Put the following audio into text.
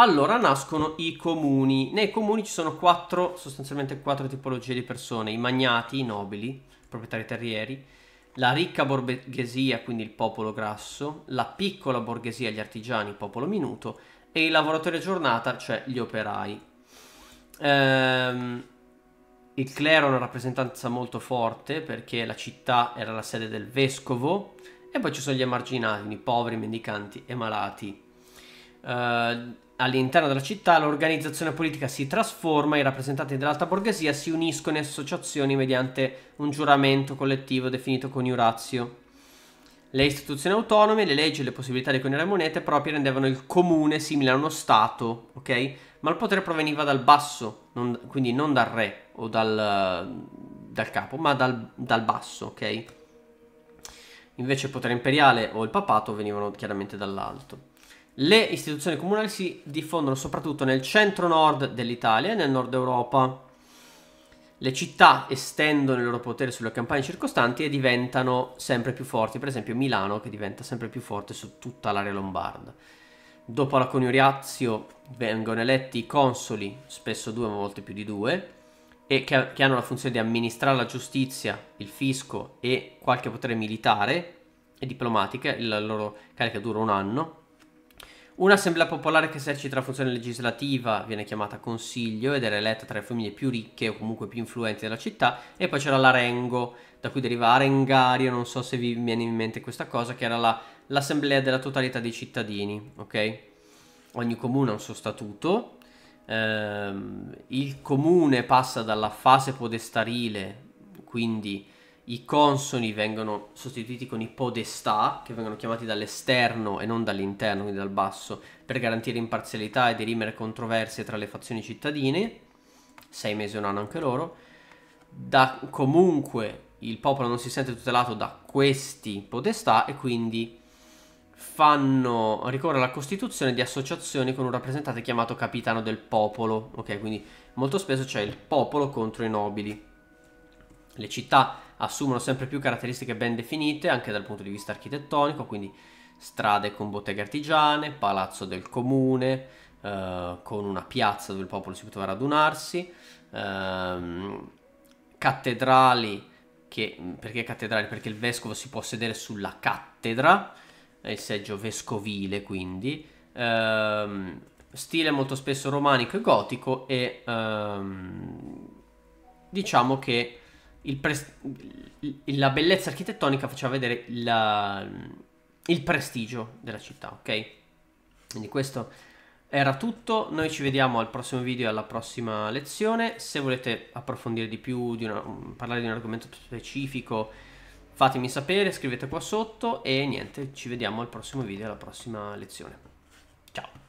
Allora nascono i comuni. Nei comuni ci sono quattro, sostanzialmente quattro tipologie di persone: i magnati, i nobili, i proprietari terrieri, la ricca borghesia, quindi il popolo grasso, la piccola borghesia, gli artigiani, il popolo minuto, e i lavoratori a giornata, cioè gli operai. Ehm, il clero ha una rappresentanza molto forte perché la città era la sede del vescovo, e poi ci sono gli emarginati, i poveri, i mendicanti e malati. Ehm, All'interno della città l'organizzazione politica si trasforma i rappresentanti dell'alta borghesia si uniscono in associazioni mediante un giuramento collettivo definito coniurazio. Le istituzioni autonome, le leggi e le possibilità di coniare monete proprie rendevano il comune simile a uno Stato, ok? Ma il potere proveniva dal basso, non, quindi non dal re o dal, dal capo, ma dal, dal basso, ok? Invece il potere imperiale o il papato venivano chiaramente dall'alto. Le istituzioni comunali si diffondono soprattutto nel centro-nord dell'Italia e nel nord Europa. Le città estendono il loro potere sulle campagne circostanti e diventano sempre più forti, per esempio Milano che diventa sempre più forte su tutta l'area lombarda. Dopo la coniuriazio vengono eletti i consoli, spesso due ma volte più di due, e che, che hanno la funzione di amministrare la giustizia, il fisco e qualche potere militare e diplomatica, la loro carica dura un anno Un'assemblea popolare che esercita la funzione legislativa viene chiamata consiglio ed era eletta tra le famiglie più ricche o comunque più influenti della città e poi c'era l'arengo, da cui deriva arengario, non so se vi viene in mente questa cosa, che era la, l'assemblea della totalità dei cittadini, ok? Ogni comune ha un suo statuto, ehm, il comune passa dalla fase podestarile, quindi i consoni vengono sostituiti con i podestà, che vengono chiamati dall'esterno e non dall'interno, quindi dal basso, per garantire imparzialità e dirimere controversie tra le fazioni cittadine, sei mesi o un anno anche loro, da comunque il popolo non si sente tutelato da questi podestà e quindi fanno ricorrere alla costituzione di associazioni con un rappresentante chiamato capitano del popolo, ok? Quindi molto spesso c'è il popolo contro i nobili. Le città assumono sempre più caratteristiche ben definite anche dal punto di vista architettonico, quindi strade con botteghe artigiane, palazzo del comune, eh, con una piazza dove il popolo si poteva radunarsi, ehm, cattedrali, che, perché cattedrali? Perché il vescovo si può sedere sulla cattedra, è il seggio vescovile quindi, ehm, stile molto spesso romanico e gotico e ehm, diciamo che pres- la bellezza architettonica faceva vedere la, il prestigio della città, ok? Quindi questo era tutto, noi ci vediamo al prossimo video e alla prossima lezione, se volete approfondire di più, di una, parlare di un argomento specifico, fatemi sapere, scrivete qua sotto e niente, ci vediamo al prossimo video e alla prossima lezione. Ciao!